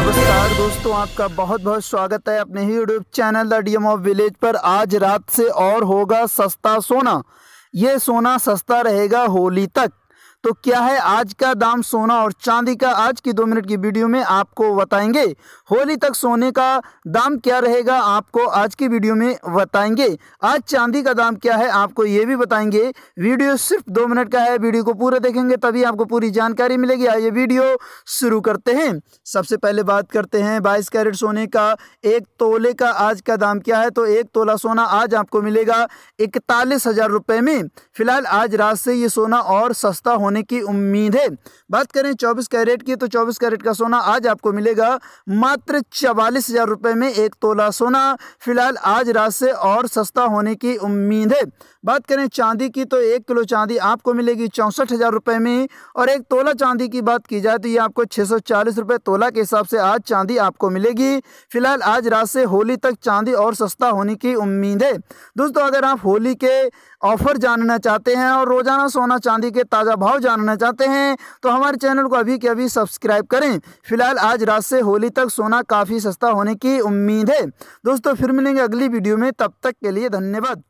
नमस्कार दोस्तों आपका बहुत बहुत स्वागत है अपने ही YouTube channel the DM of village पर आज रात से और होगा सस्ता सोना ये सोना सस्ता रहेगा होली तक तो क्या है आज का दाम सोना और चांदी का आज की दो मिनट की वीडियो में आपको बताएंगे होली तक सोने का दाम क्या रहेगा आपको आज की वीडियो में बताएंगे आज चांदी का दाम क्या है आपको ये भी बताएंगे वीडियो सिर्फ दो मिनट का है वीडियो को पूरा देखेंगे तभी आपको पूरी जानकारी मिलेगी आइए वीडियो शुरू करते हैं सबसे पहले बात करते हैं बाईस कैरेट सोने का एक तोले का आज का दाम क्या है तो एक तोला सोना आज आपको मिलेगा इकतालीस हज़ार रुपये में फ़िलहाल आज रात से ये सोना और सस्ता होने होने की उम्मीद है बात करें चौबीस कैरेट की तो चौबीस कैरेट का सोना आज आपको मिलेगा मात्र चवालीस हज़ार रुपये में एक तोला सोना फिलहाल आज रात से और सस्ता होने की उम्मीद है बात करें चांदी की तो एक किलो चांदी आपको मिलेगी चौंसठ हज़ार रुपए में और एक तोला चांदी की बात की जाए तो ये आपको छह सौ चालीस रुपए तोला के हिसाब से आज चांदी आपको मिलेगी फिलहाल आज रात से होली तक चांदी और सस्ता होने की उम्मीद है दोस्तों अगर आप होली के ऑफर जानना चाहते हैं और रोज़ाना सोना चांदी के ताज़ा भाव भाव जानना चाहते हैं तो हमारे चैनल को अभी के अभी सब्सक्राइब करें फिलहाल आज रात से होली तक सोना काफ़ी सस्ता होने की उम्मीद है दोस्तों फिर मिलेंगे अगली वीडियो में तब तक के लिए धन्यवाद